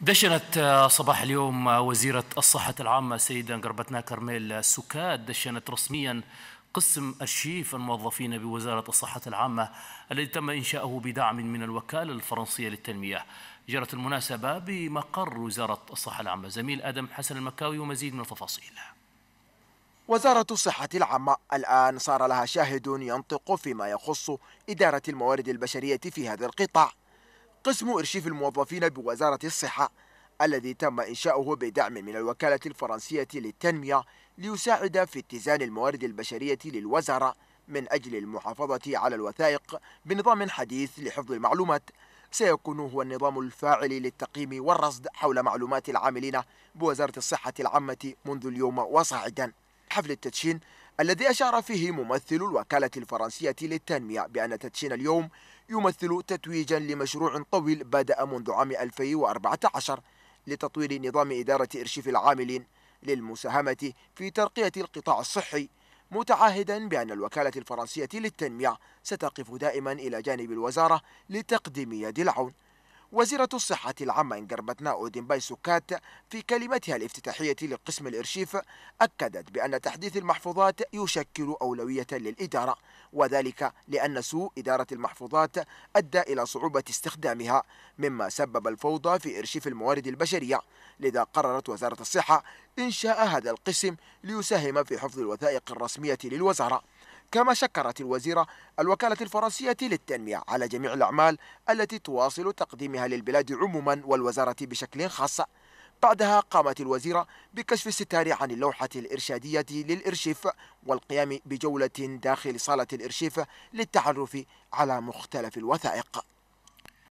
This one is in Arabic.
دشنت آه، صباح اليوم آه، وزيرة الصحة العامة السيدة قربتنا كرميل سكاد دشنت رسميا قسم أرشيف الموظفين بوزارة الصحة العامة الذي تم إنشاؤه بدعم من الوكالة الفرنسية للتنمية جرت المناسبة بمقر وزارة الصحة العامة زميل آدم حسن المكاوي ومزيد من التفاصيل وزارة الصحة العامة الآن صار لها شاهد ينطق فيما يخص إدارة الموارد البشرية في هذا القطاع قسم إرشيف الموظفين بوزارة الصحة الذي تم إنشاؤه بدعم من الوكالة الفرنسية للتنمية ليساعد في اتزان الموارد البشرية للوزارة من أجل المحافظة على الوثائق بنظام حديث لحفظ المعلومات سيكون هو النظام الفاعل للتقييم والرصد حول معلومات العاملين بوزارة الصحة العامة منذ اليوم وصاعدا حفل التدشين الذي أشار فيه ممثل الوكالة الفرنسية للتنمية بأن تدشين اليوم يمثل تتويجا لمشروع طويل بدأ منذ عام 2014 لتطوير نظام إدارة إرشيف العاملين للمساهمة في ترقية القطاع الصحي متعاهدا بأن الوكالة الفرنسية للتنمية ستقف دائما إلى جانب الوزارة لتقديم يد العون وزيرة الصحة العامة إنجربتنا أودينباي سكات في كلمتها الافتتاحية لقسم الإرشيف أكدت بأن تحديث المحفوظات يشكل أولوية للإدارة وذلك لأن سوء إدارة المحفوظات أدى إلى صعوبة استخدامها مما سبب الفوضى في إرشيف الموارد البشرية لذا قررت وزارة الصحة إنشاء هذا القسم ليساهم في حفظ الوثائق الرسمية للوزارة كما شكرت الوزيرة الوكالة الفرنسية للتنمية على جميع الأعمال التي تواصل تقديمها للبلاد عموما والوزارة بشكل خاص بعدها قامت الوزيرة بكشف الستار عن اللوحة الإرشادية للإرشيف والقيام بجولة داخل صالة الإرشيف للتعرف على مختلف الوثائق